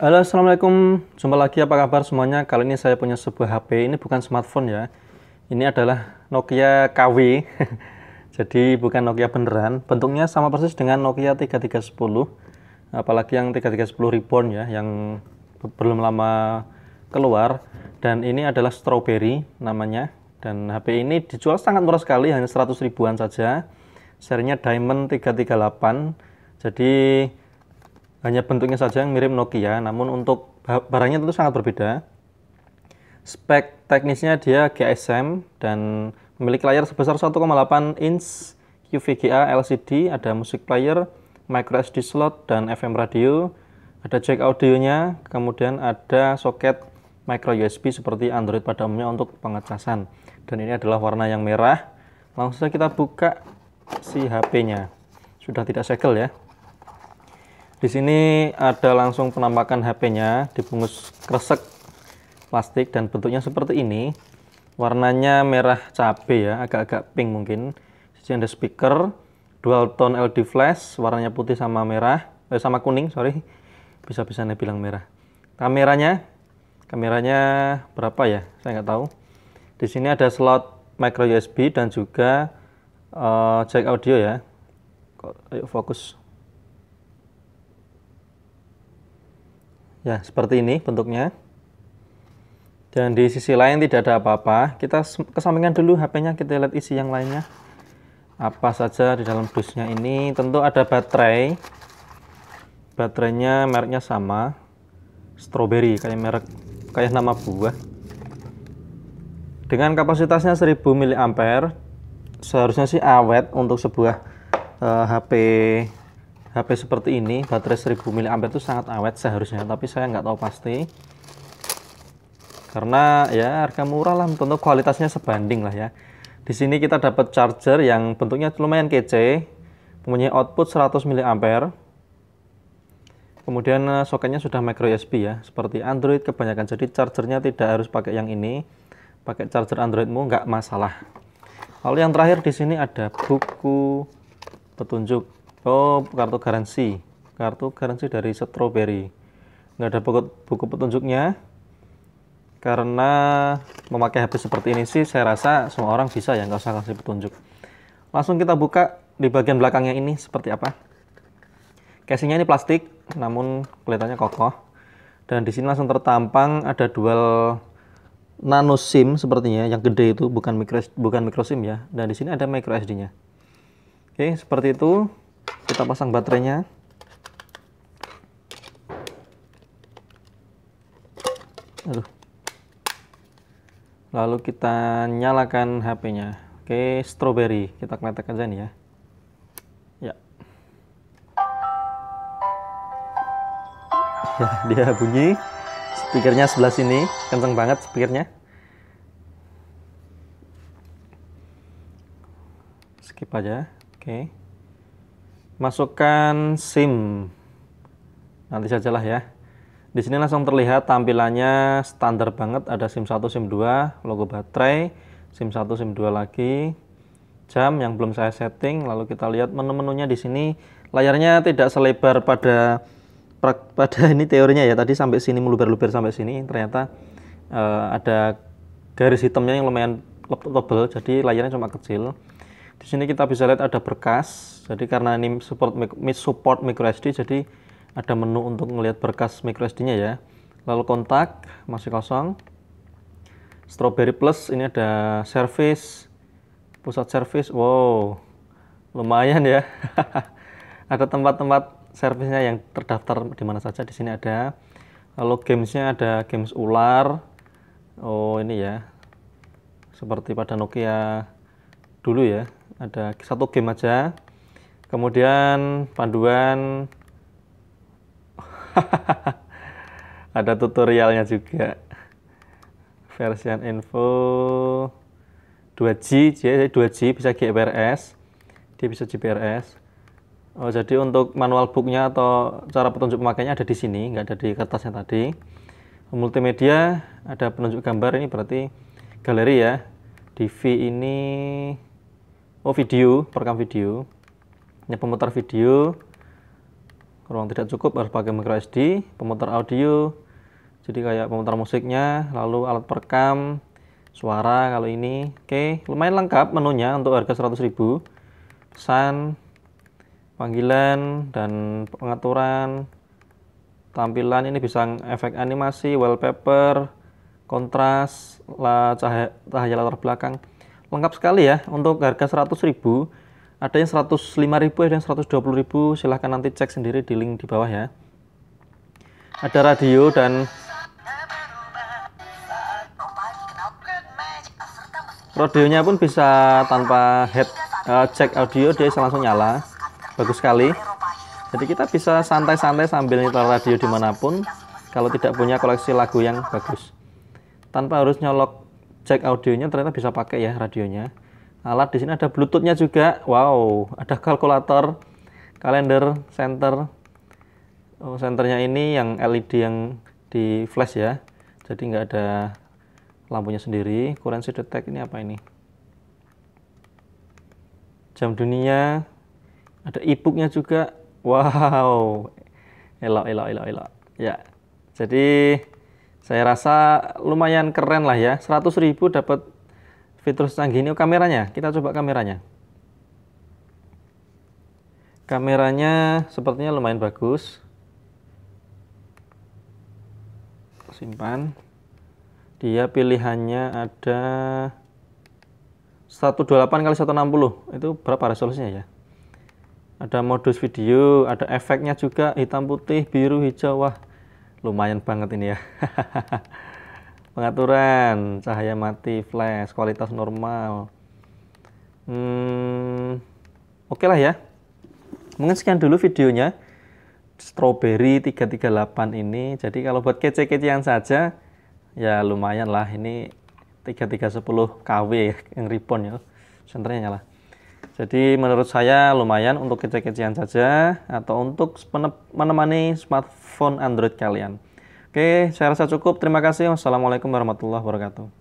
Halo, Assalamualaikum. Jumpa lagi, apa kabar semuanya? Kali ini saya punya sebuah HP, ini bukan smartphone ya. Ini adalah Nokia KW. Jadi bukan Nokia beneran. Bentuknya sama persis dengan Nokia 3310. Apalagi yang 3310 Reborn ya, yang belum lama keluar. Dan ini adalah Strawberry namanya. Dan HP ini dijual sangat murah sekali, hanya 100 ribuan saja. Serinya Diamond 338. Jadi hanya bentuknya saja yang mirip Nokia, namun untuk barangnya tentu sangat berbeda. Spek teknisnya dia GSM dan memiliki layar sebesar 1,8 inch QVGA LCD, ada musik player, micro SD slot dan FM radio, ada jack audionya, kemudian ada soket micro USB seperti Android pada umumnya untuk pengecasan. Dan ini adalah warna yang merah. Langsung saja kita buka si HP-nya. Sudah tidak segel ya. Di sini ada langsung penampakan HP-nya dibungkus kresek plastik dan bentuknya seperti ini. Warnanya merah cabe ya, agak-agak pink mungkin. Di sini ada speaker, dual tone LED flash, warnanya putih sama merah, eh, sama kuning, sorry. Bisa-bisanya bilang merah. Kameranya, kameranya berapa ya? Saya nggak tahu. Di sini ada slot micro USB dan juga uh, jack audio ya. Ayo fokus. Ya, seperti ini bentuknya. Dan di sisi lain tidak ada apa-apa. Kita kesampingkan dulu HP-nya, kita lihat isi yang lainnya. Apa saja di dalam dusnya ini. Tentu ada baterai. Baterainya mereknya sama. Strawberry, kayak merek kayak nama buah. Dengan kapasitasnya 1000 mAh, seharusnya sih awet untuk sebuah uh, eh, HP HP seperti ini baterai 1000 mAh itu sangat awet seharusnya tapi saya nggak tahu pasti karena ya harga murah lah tentu kualitasnya sebanding lah ya di sini kita dapat charger yang bentuknya lumayan kece punya output 100 mAh kemudian eh, soketnya sudah micro USB ya seperti Android kebanyakan jadi chargernya tidak harus pakai yang ini pakai charger Androidmu nggak masalah lalu yang terakhir di sini ada buku petunjuk Oh, kartu garansi. Kartu garansi dari Strawberry. Nggak ada buku, buku petunjuknya. Karena memakai HP seperti ini sih, saya rasa semua orang bisa ya, nggak usah kasih petunjuk. Langsung kita buka di bagian belakangnya ini seperti apa. Casingnya ini plastik, namun kelihatannya kokoh. Dan di sini langsung tertampang ada dual nano SIM sepertinya, yang gede itu bukan micro bukan micro SIM ya. Dan di sini ada micro SD-nya. Oke, seperti itu kita pasang baterainya Aduh. lalu kita nyalakan HP-nya oke strawberry kita kletek aja nih ya ya dia bunyi speakernya sebelah sini kenceng banget speakernya skip aja oke okay masukkan SIM. Nanti sajalah ya. Di sini langsung terlihat tampilannya standar banget ada SIM 1, SIM 2, logo baterai, SIM 1, SIM 2 lagi, jam yang belum saya setting. Lalu kita lihat menu-menunya di sini layarnya tidak selebar pada pada ini teorinya ya tadi sampai sini meluber-luber sampai sini ternyata uh, ada garis hitamnya yang lumayan tebal jadi layarnya cuma kecil di sini kita bisa lihat ada berkas. Jadi karena ini support support microSD jadi ada menu untuk melihat berkas microSD-nya ya. Lalu kontak masih kosong. Strawberry Plus ini ada service pusat service. Wow. Lumayan ya. ada tempat-tempat servisnya yang terdaftar di mana saja di sini ada. Lalu gamesnya ada games ular. Oh, ini ya. Seperti pada Nokia dulu ya ada satu game aja kemudian panduan ada tutorialnya juga version info 2G jadi 2G bisa GPRS dia bisa GPRS oh, jadi untuk manual booknya atau cara petunjuk pemakainya ada di sini nggak ada di kertasnya tadi multimedia ada penunjuk gambar ini berarti galeri ya TV ini oh video perekam video ini pemutar video ruang tidak cukup harus pakai micro SD pemutar audio jadi kayak pemutar musiknya lalu alat perekam suara kalau ini oke lumayan lengkap menunya untuk harga 100.000 pesan panggilan dan pengaturan tampilan ini bisa efek animasi wallpaper kontras cahaya, cahaya latar belakang lengkap sekali ya untuk harga 100.000 ribu ada yang 105.000 ribu ada yang 120.000 silahkan nanti cek sendiri di link di bawah ya ada radio dan radionya pun bisa tanpa head uh, audio dia bisa langsung nyala bagus sekali jadi kita bisa santai-santai sambil nyetel radio dimanapun kalau tidak punya koleksi lagu yang bagus tanpa harus nyolok cek audionya ternyata bisa pakai ya radionya. Alat di sini ada bluetoothnya juga. Wow, ada kalkulator, kalender, center. Oh, senternya ini yang LED yang di flash ya. Jadi nggak ada lampunya sendiri. Currency detect ini apa ini? Jam dunia. Ada e-booknya juga. Wow. Elok, elok, elok, elok. Ya. Jadi saya rasa lumayan keren lah ya 100.000 dapat fitur canggih ini oh, kameranya kita coba kameranya kameranya sepertinya lumayan bagus simpan dia pilihannya ada 128 kali 160 itu berapa resolusinya ya ada modus video ada efeknya juga hitam putih biru hijau wah lumayan banget ini ya pengaturan cahaya mati flash kualitas normal hmm, oke okay lah ya mungkin sekian dulu videonya strawberry 338 ini jadi kalau buat kece-kecean saja ya lumayan lah ini 3310 KW yang ribbon ya senternya nyala jadi menurut saya lumayan untuk kecil kecilan saja atau untuk menemani smartphone Android kalian. Oke, saya rasa cukup. Terima kasih. Wassalamualaikum warahmatullahi wabarakatuh.